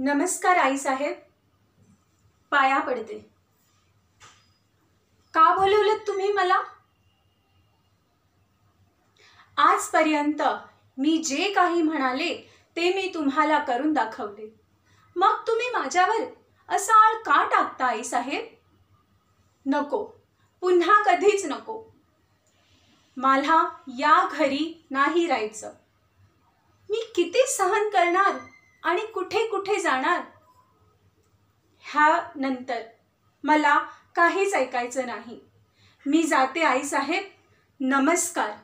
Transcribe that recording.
नमस्कार आई साहेब पाया पडते का बोलवलं तुम्ही मला आजपर्यंत मी जे काही म्हणाले ते मी तुम्हाला करून दाखवले मग तुम्ही माझ्यावर असा आळ का टाकता आई साहेब नको पुन्हा कधीच नको मला या घरी नाही राहायचं मी किती सहन करणार आणि कुठे कुठे जाणार ह्या नंतर मला काहीच ऐकायचं नाही मी जाते आई साहेब नमस्कार